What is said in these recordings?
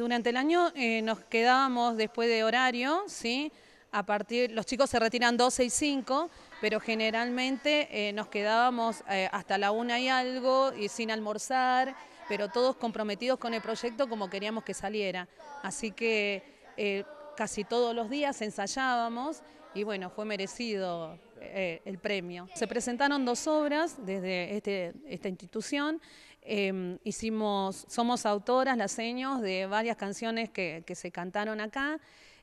Durante el año eh, nos quedábamos después de horario, ¿sí? A partir, los chicos se retiran 12 y 5, pero generalmente eh, nos quedábamos eh, hasta la una y algo y sin almorzar, pero todos comprometidos con el proyecto como queríamos que saliera. Así que casi todos los días ensayábamos y bueno, fue merecido el premio. Se presentaron dos obras desde este, esta institución. Em, somos autoras, las seños, de varias canciones que, se cantaron acá.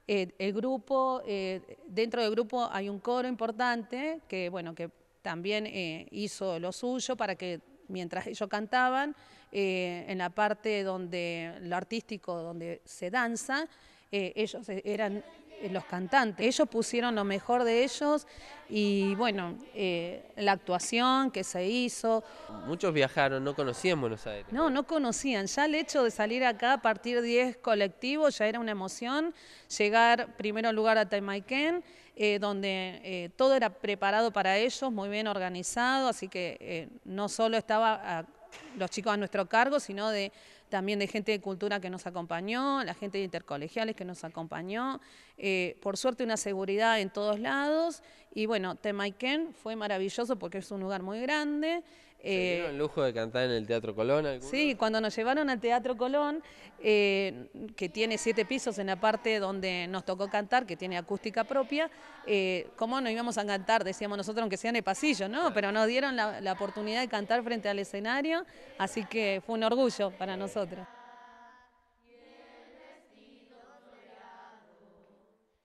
Eh, el grupo, eh, dentro del grupo hay un coro importante que, bueno, que también eh, hizo lo suyo para que mientras ellos cantaban, en la parte donde lo artístico, donde se danza, eh, ellos e-, eran eh, los cantantes. Ellos pusieron lo mejor de ellos y bueno, eh, la actuación que se hizo. Muchos viajaron, no conocíamos Buenos Aires. No, no conocían. Ya el hecho de salir acá a partir 10 colectivos ya era una emoción. Llegar primero lugar a Taimaiken, donde todo era preparado para ellos, muy bien organizado, así que no solo estaba los chicos a nuestro cargo, sino de también de gente de cultura que nos acompañó, la gente de intercolegiales que nos acompañó. Eh, por suerte una seguridad en todos lados y bueno, Temaiken fue maravilloso porque es un lugar muy grande. ¿Se eh, el lujo de cantar en el Teatro Colón? Sí, cuando nos llevaron al Teatro Colón, eh, que tiene siete pisos en la parte donde nos tocó cantar, que tiene acústica propia, ¿cómo no íbamos a cantar? Decíamos nosotros, aunque sea en el pasillo, ¿no? Pero nos dieron la oportunidad de cantar frente al escenario, así que fue un orgullo para nosotros. Содра.